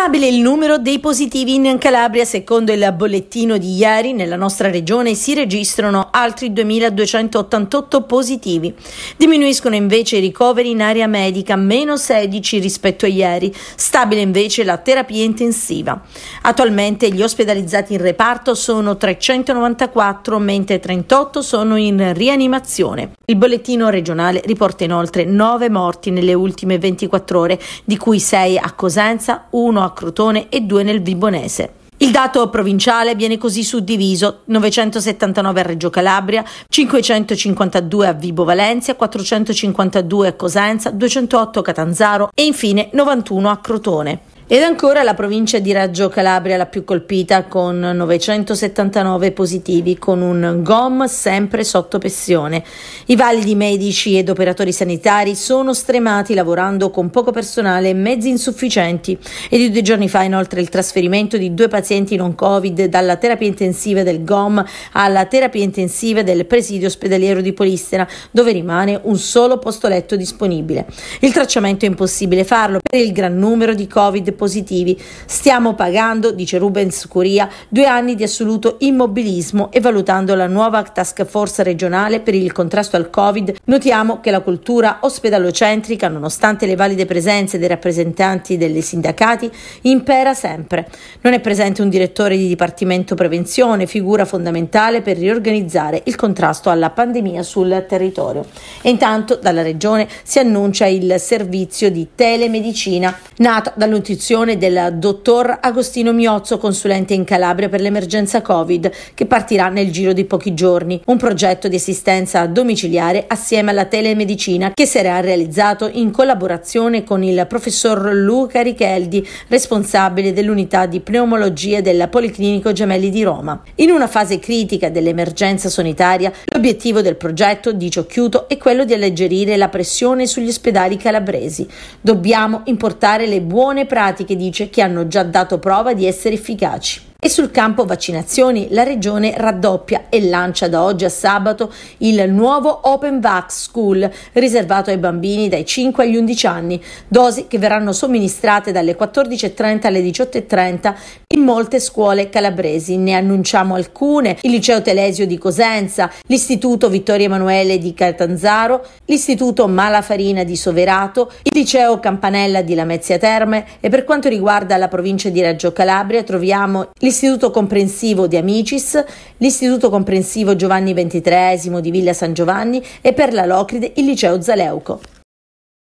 Stabile il numero dei positivi in Calabria, secondo il bollettino di ieri nella nostra regione si registrano altri 2.288 positivi. Diminuiscono invece i ricoveri in area medica, meno 16 rispetto a ieri, stabile invece la terapia intensiva. Attualmente gli ospedalizzati in reparto sono 394, mentre 38 sono in rianimazione. Il bollettino regionale riporta inoltre 9 morti nelle ultime 24 ore, di cui 6 a Cosenza, 1 a a Crotone e due nel Vibonese. Il dato provinciale viene così suddiviso 979 a Reggio Calabria, 552 a Vibo Valencia, 452 a Cosenza, 208 a Catanzaro e infine 91 a Crotone. Ed ancora la provincia di Raggio Calabria la più colpita con 979 positivi con un GOM sempre sotto pressione. I validi medici ed operatori sanitari sono stremati lavorando con poco personale e mezzi insufficienti e di due giorni fa inoltre il trasferimento di due pazienti non Covid dalla terapia intensiva del GOM alla terapia intensiva del presidio ospedaliero di Polistena dove rimane un solo posto letto disponibile. Il tracciamento è impossibile farlo per il gran numero di Covid positivi. Stiamo pagando, dice Rubens Curia, due anni di assoluto immobilismo e valutando la nuova task force regionale per il contrasto al Covid, notiamo che la cultura ospedalocentrica, nonostante le valide presenze dei rappresentanti dei sindacati, impera sempre. Non è presente un direttore di Dipartimento Prevenzione, figura fondamentale per riorganizzare il contrasto alla pandemia sul territorio. E intanto dalla Regione si annuncia il servizio di telemedicina nato dall'intuizione discussione del dottor Agostino Miozzo, consulente in Calabria per l'emergenza Covid, che partirà nel giro di pochi giorni. Un progetto di assistenza domiciliare assieme alla telemedicina che sarà realizzato in collaborazione con il professor Luca Richeldi, responsabile dell'unità di pneumologia del Policlinico Gemelli di Roma. In una fase critica dell'emergenza sanitaria, l'obiettivo del progetto, dice Occhiuto, è quello di alleggerire la pressione sugli ospedali calabresi. Dobbiamo importare le buone pratiche che dice che hanno già dato prova di essere efficaci. E sul campo vaccinazioni la regione raddoppia e lancia da oggi a sabato il nuovo Open Vax School riservato ai bambini dai 5 agli 11 anni, dosi che verranno somministrate dalle 14.30 alle 18.30 in molte scuole calabresi. Ne annunciamo alcune, il liceo Telesio di Cosenza, l'istituto Vittorio Emanuele di Catanzaro, l'istituto Malafarina di Soverato, il liceo Campanella di Lamezia Terme e per quanto riguarda la provincia di Reggio Calabria troviamo il l'Istituto Comprensivo di Amicis, l'Istituto Comprensivo Giovanni XXIII di Villa San Giovanni e per la Locride il Liceo Zaleuco.